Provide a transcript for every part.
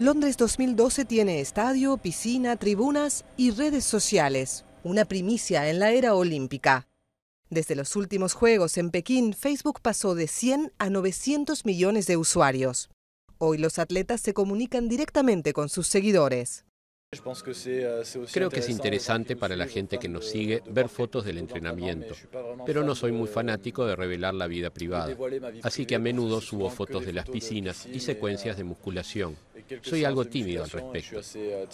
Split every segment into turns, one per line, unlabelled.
Londres 2012 tiene estadio, piscina, tribunas y redes sociales, una primicia en la era olímpica. Desde los últimos Juegos en Pekín, Facebook pasó de 100 a 900 millones de usuarios. Hoy los atletas se comunican directamente con sus seguidores. Eh, Creo que es interesante
para la gente que nos sigue ver fotos del entrenamiento, pero no soy muy fanático de revelar la vida privada, así que a menudo subo fotos de las piscinas y secuencias eh, de musculación. Soy algo tímido al respecto. Euh,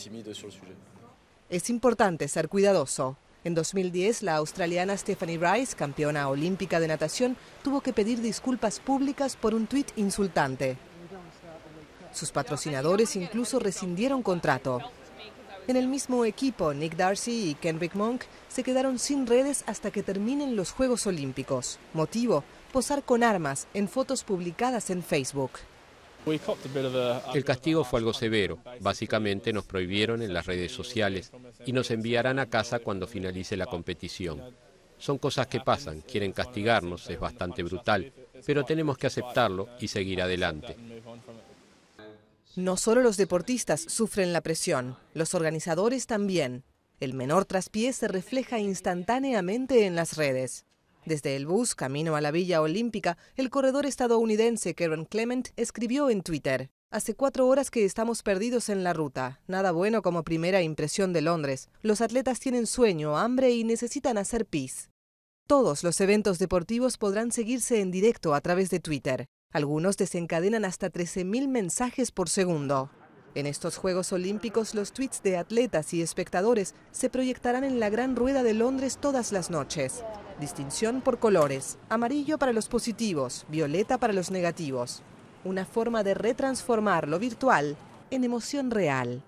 es importante ser cuidadoso. En 2010, la australiana Stephanie Rice, campeona olímpica de natación, tuvo que pedir disculpas públicas por un tuit insultante. Sus patrocinadores incluso rescindieron contrato. En el mismo equipo, Nick Darcy y Kenrick Monk se quedaron sin redes hasta que terminen los Juegos Olímpicos. Motivo, posar con armas en fotos publicadas en Facebook.
El castigo fue algo severo. Básicamente nos prohibieron en las redes sociales y nos enviarán a casa cuando finalice la competición. Son cosas que pasan, quieren castigarnos, es bastante brutal, pero tenemos que aceptarlo y seguir adelante.
No solo los deportistas sufren la presión, los organizadores también. El menor traspié se refleja instantáneamente en las redes. Desde el bus camino a la Villa Olímpica, el corredor estadounidense Karen Clement escribió en Twitter, Hace cuatro horas que estamos perdidos en la ruta. Nada bueno como primera impresión de Londres. Los atletas tienen sueño, hambre y necesitan hacer pis. Todos los eventos deportivos podrán seguirse en directo a través de Twitter. Algunos desencadenan hasta 13.000 mensajes por segundo. En estos Juegos Olímpicos los tweets de atletas y espectadores se proyectarán en la Gran Rueda de Londres todas las noches. Distinción por colores, amarillo para los positivos, violeta para los negativos. Una forma de retransformar lo virtual en emoción real.